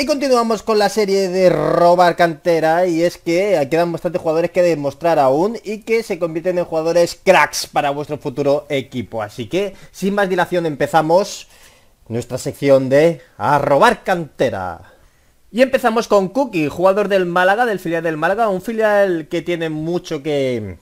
Y continuamos con la serie de robar cantera y es que quedan bastantes jugadores que demostrar aún y que se convierten en jugadores cracks para vuestro futuro equipo. Así que, sin más dilación, empezamos nuestra sección de a robar cantera. Y empezamos con Cookie, jugador del Málaga, del filial del Málaga, un filial que tiene mucho que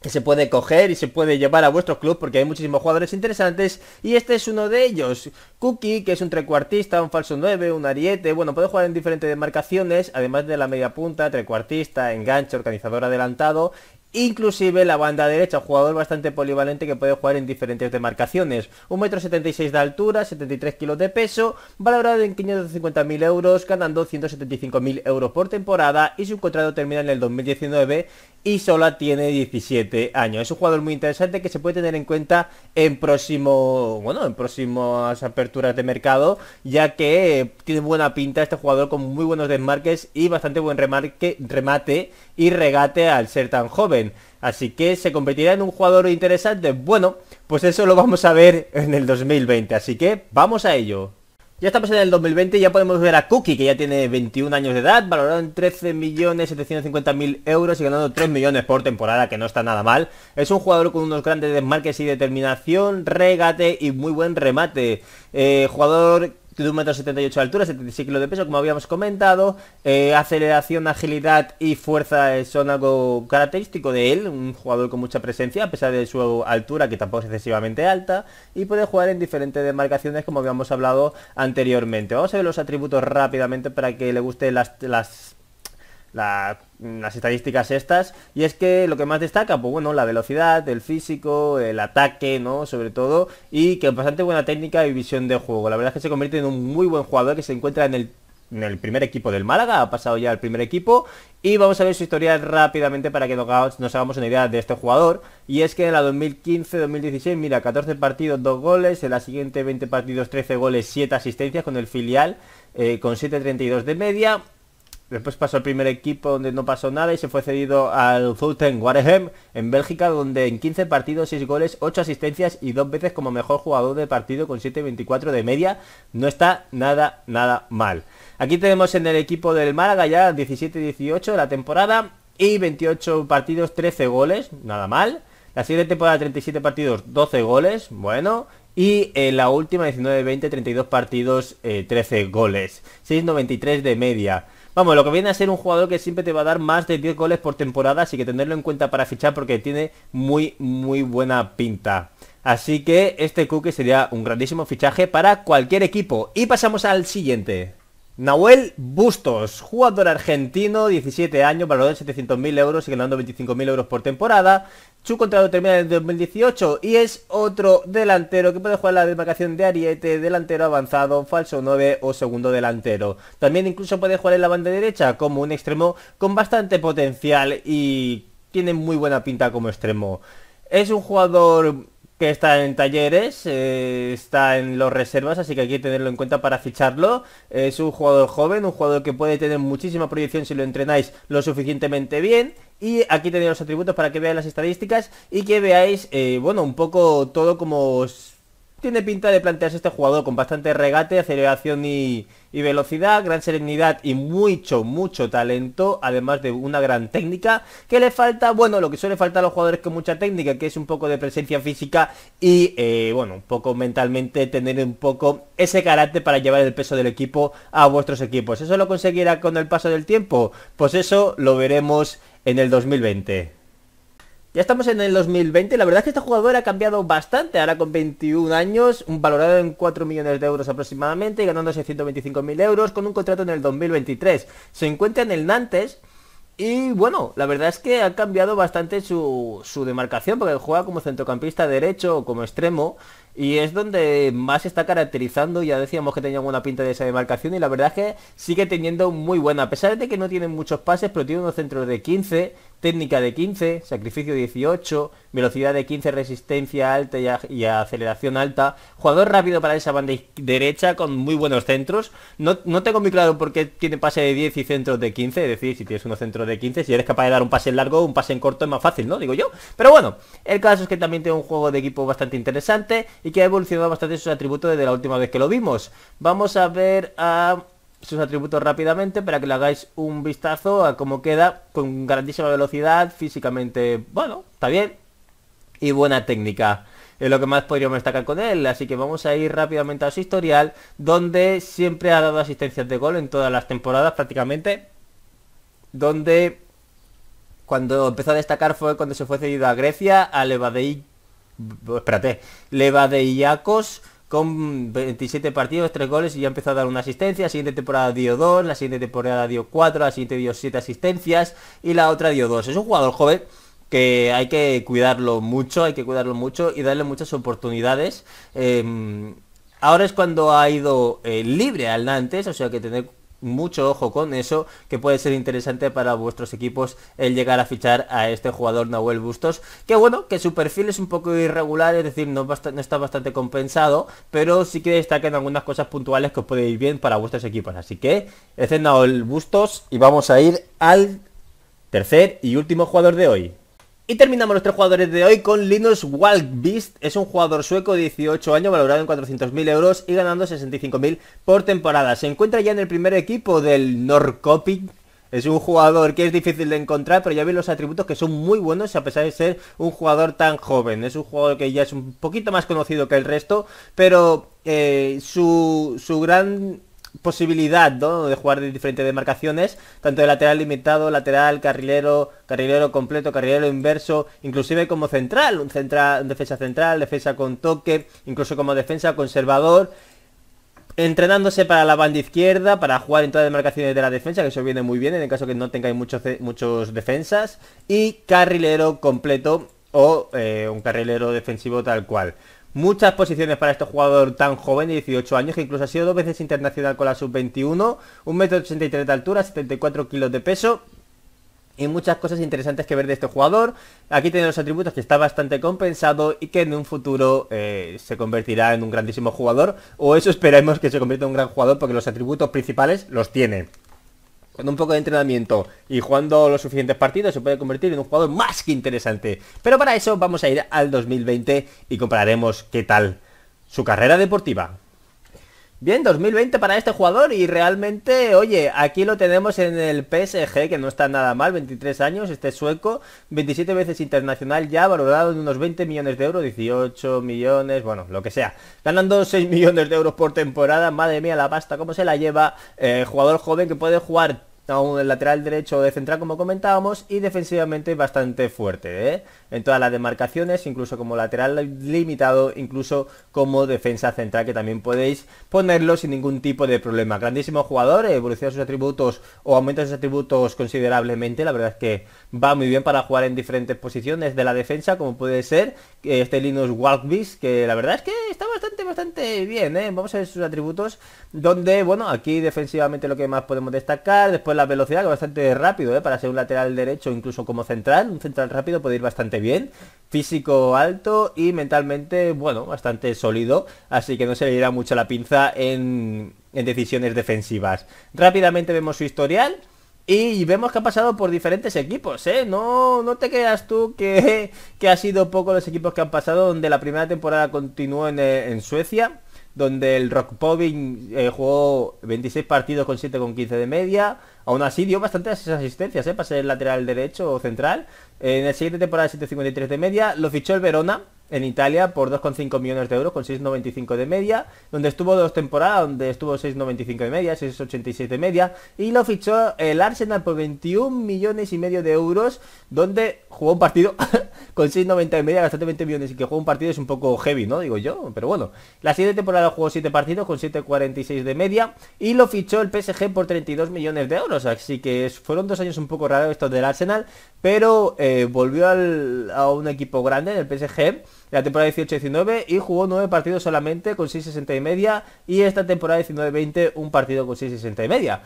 que se puede coger y se puede llevar a vuestro club porque hay muchísimos jugadores interesantes y este es uno de ellos. Cookie, que es un trecuartista, un falso 9, un ariete, bueno, puede jugar en diferentes demarcaciones, además de la media punta, trecuartista, enganche, organizador adelantado Inclusive la banda derecha, jugador bastante polivalente que puede jugar en diferentes demarcaciones. 1,76m de altura, 73 kilos de peso, valorado en 550.000 euros, ganando 175.000 euros por temporada y su contrato termina en el 2019 y solo tiene 17 años. Es un jugador muy interesante que se puede tener en cuenta en próximo, bueno, en próximas aperturas de mercado, ya que tiene buena pinta este jugador con muy buenos desmarques y bastante buen remate y regate al ser tan joven. Así que se convertirá en un jugador interesante. Bueno, pues eso lo vamos a ver en el 2020. Así que vamos a ello. Ya estamos en el 2020 ya podemos ver a Cookie, que ya tiene 21 años de edad, valorado en 13.750.000 euros y ganando 3 millones por temporada, que no está nada mal. Es un jugador con unos grandes desmarques y determinación, regate y muy buen remate. Eh, jugador de 1,78m de altura, 76 kilos de peso, como habíamos comentado. Eh, aceleración, agilidad y fuerza son algo característico de él. Un jugador con mucha presencia, a pesar de su altura, que tampoco es excesivamente alta. Y puede jugar en diferentes demarcaciones, como habíamos hablado anteriormente. Vamos a ver los atributos rápidamente para que le guste las, las las estadísticas estas. Y es que lo que más destaca, pues bueno, la velocidad, el físico, el ataque, ¿no? Sobre todo. Y que bastante buena técnica y visión de juego. La verdad es que se convierte en un muy buen jugador que se encuentra en el primer equipo del Málaga, ha pasado ya al primer equipo y vamos a ver su historia rápidamente para que nos, hagamos una idea de este jugador y es que en la 2015-2016, mira, 14 partidos, 2 goles, en la siguiente 20 partidos, 13 goles, 7 asistencias con el filial eh, con 7.32 de media Después pasó el primer equipo donde no pasó nada y se fue cedido al Fulton warehem en Bélgica donde en 15 partidos, 6 goles, 8 asistencias y dos veces como mejor jugador de partido con 7.24 de media. No está nada, nada mal. Aquí tenemos en el equipo del Málaga ya 17-18 la temporada y 28 partidos, 13 goles, nada mal. La siguiente temporada 37 partidos, 12 goles, bueno. Y en la última 19-20, 32 partidos, 13 eh, goles. 6.93 de media. Vamos, lo que viene a ser un jugador que siempre te va a dar más de 10 goles por temporada, así que tenerlo en cuenta para fichar porque tiene muy, muy buena pinta. Así que este Cookie sería un grandísimo fichaje para cualquier equipo. Y pasamos al siguiente. Nahuel Bustos, jugador argentino, 17 años, valorado en 700.000 euros y ganando 25.000 euros por temporada. Su contrato termina en 2018 y es otro delantero que puede jugar la demarcación de ariete, delantero avanzado, falso 9 o segundo delantero. También incluso puede jugar en la banda derecha como un extremo con bastante potencial y tiene muy buena pinta como extremo. Es un jugador que está en talleres, eh, está en los reservas, así que hay que tenerlo en cuenta para ficharlo. Es un jugador joven, un jugador que puede tener muchísima proyección si lo entrenáis lo suficientemente bien. Y aquí tenéis los atributos para que veáis las estadísticas y que veáis, eh, bueno, un poco todo como tiene pinta de plantearse este jugador con bastante regate, aceleración y, velocidad, gran serenidad y mucho, mucho talento, además de una gran técnica. ¿Qué le falta? Bueno, lo que suele faltar a los jugadores con mucha técnica, que es un poco de presencia física y, eh, bueno, un poco mentalmente tener un poco ese carácter para llevar el peso del equipo a vuestros equipos. ¿Eso lo conseguirá con el paso del tiempo? Pues eso lo veremos en el 2020. Ya estamos en el 2020 la verdad es que este jugador ha cambiado bastante, ahora con 21 años, un valorado en 4 millones de euros aproximadamente, ganándose 125.000 euros con un contrato en el 2023. Se encuentra en el Nantes y bueno, la verdad es que ha cambiado bastante su, su demarcación porque juega como centrocampista derecho o como extremo y es donde más se está caracterizando, ya decíamos que tenía buena pinta de esa demarcación y la verdad es que sigue teniendo muy buena, a pesar de que no tiene muchos pases, pero tiene unos centros de 15, técnica de 15, sacrificio 18, velocidad de 15, resistencia alta y, aceleración alta, jugador rápido para esa banda derecha con muy buenos centros, no, tengo muy claro por qué tiene pase de 10 y centros de 15, es decir, si tienes unos centros de 15, si eres capaz de dar un pase en largo, un pase en corto es más fácil, ¿no? Digo yo, pero bueno, el caso es que también tiene un juego de equipo bastante interesante y que ha evolucionado bastante sus atributos desde la última vez que lo vimos. Vamos a ver a sus atributos rápidamente para que le hagáis un vistazo a cómo queda con grandísima velocidad, físicamente, bueno, está bien, y buena técnica. Es lo que más podríamos destacar con él, así que vamos a ir rápidamente a su historial, donde siempre ha dado asistencias de gol en todas las temporadas prácticamente, donde cuando empezó a destacar fue cuando se fue cedido a Grecia, al Evadei espérate, Iacos con 27 partidos, 3 goles y ya empezó a dar una asistencia. La siguiente temporada dio 2, la siguiente temporada dio 4, la siguiente dio 7 asistencias y la otra dio 2. Es un jugador joven que hay que cuidarlo mucho, hay que cuidarlo mucho y darle muchas oportunidades. Em, ahora es cuando ha ido eh, libre al Nantes, o sea que tener mucho ojo con eso, que puede ser interesante para vuestros equipos el llegar a fichar a este jugador Nahuel Bustos, que bueno, que su perfil es un poco irregular, es decir, no, está bastante compensado, pero sí que en algunas cosas puntuales que os puede ir bien para vuestros equipos, así que ese es Nahuel Bustos y vamos a ir al tercer y último jugador de hoy. Y terminamos tres jugadores de hoy con Linus Wildbeast. Es un jugador sueco de 18 años, valorado en 400.000 euros y ganando 65.000 por temporada. Se encuentra ya en el primer equipo del Norrköping. Es un jugador que es difícil de encontrar, pero ya vi los atributos que son muy buenos a pesar de ser un jugador tan joven. Es un jugador que ya es un poquito más conocido que el resto, pero eh, su, su gran posibilidad de jugar de diferentes demarcaciones, tanto de lateral limitado, lateral, carrilero, carrilero completo, carrilero inverso, inclusive como central, un, central, defensa central, defensa con toque, incluso como defensa conservador, entrenándose para la banda izquierda, para jugar en todas las demarcaciones de la defensa, que eso viene muy bien en el caso que no tengáis muchos, muchos defensas, y carrilero completo o eh, un carrilero defensivo tal cual muchas posiciones para este jugador tan joven de 18 años, que incluso ha sido dos veces internacional con la sub-21, 1,83m de altura, 74 kilos de peso, y muchas cosas interesantes que ver de este jugador. Aquí tiene los atributos que está bastante compensado y que en un futuro eh, se convertirá en un grandísimo jugador. O eso esperemos que se convierta en un gran jugador porque los atributos principales los tiene. Con un poco de entrenamiento y jugando los suficientes partidos se puede convertir en un jugador más que interesante. Pero para eso vamos a ir al 2020 y compararemos qué tal su carrera deportiva. Bien, 2020 para este jugador y realmente, oye, aquí lo tenemos en el PSG, que no está nada mal, 23 años, este sueco, 27 veces internacional ya, valorado en unos 20 millones de euros, 18 millones, bueno, lo que sea. Ganando 6 millones de euros por temporada, madre mía la pasta, cómo se la lleva, eh, jugador joven que puede jugar a un lateral derecho de central como comentábamos y defensivamente bastante fuerte ¿eh? en todas las demarcaciones, incluso como lateral limitado, incluso como defensa central que también podéis ponerlo sin ningún tipo de problema. Grandísimo jugador, evoluciona sus atributos o aumenta sus atributos considerablemente, la verdad es que va muy bien para jugar en diferentes posiciones de la defensa como puede ser eh, este Linus Walkbis que la verdad es que está bastante bastante bien, ¿eh? vamos a ver sus atributos donde bueno aquí defensivamente lo que más podemos destacar, después la velocidad, que bastante rápido, ¿eh? para ser un lateral derecho, incluso como central, un central rápido puede ir bastante bien, físico alto y mentalmente, bueno, bastante sólido, así que no se le irá mucho la pinza en, decisiones defensivas. Rápidamente vemos su historial. Y vemos que ha pasado por diferentes equipos, ¿eh? No, no te creas tú que, que ha sido poco los equipos que han pasado, donde la primera temporada continuó en, en Suecia, donde el Rock Pobin eh, jugó 26 partidos con 7 con 15 de media. Aún así dio bastantes asistencias ¿eh? para ser lateral derecho o central. En el siguiente temporada 7.53 de media lo fichó el Verona en Italia por 2,5 millones de euros con 6,95 de media, donde estuvo dos temporadas, donde estuvo 6,95 de media, 6,86 de media, y lo fichó el Arsenal por 21 millones y medio de euros, donde jugó un partido con 6,90 de media bastante 20 millones y que juega un partido es un poco heavy, ¿no? Digo yo, pero bueno. La siguiente temporada jugó 7 partidos con 7,46 de media y lo fichó el PSG por 32 millones de euros. Así que fueron dos años un poco raros estos del Arsenal, pero eh, volvió a un equipo grande en el PSG la temporada 18-19 y jugó 9 partidos solamente con 6,60 y media y esta temporada 19-20 un partido con 6,60 y media.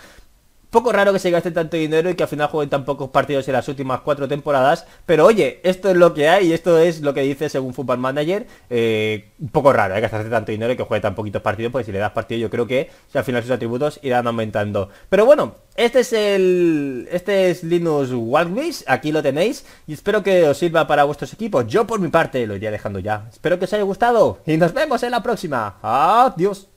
Poco raro que se gaste tanto dinero y que al final jueguen tan pocos partidos en las últimas cuatro temporadas. Pero oye, esto es lo que hay y esto es lo que dice según Football Manager. un eh, poco raro, hay eh, que gastarse tanto dinero y que juegue tan poquitos partidos, porque si le das partido yo creo que al final sus atributos irán aumentando. Pero bueno, este es el. Este es Linux Walkways, aquí lo tenéis. Y espero que os sirva para vuestros equipos. Yo por mi parte lo iría dejando ya. Espero que os haya gustado. Y nos vemos en la próxima. Adiós.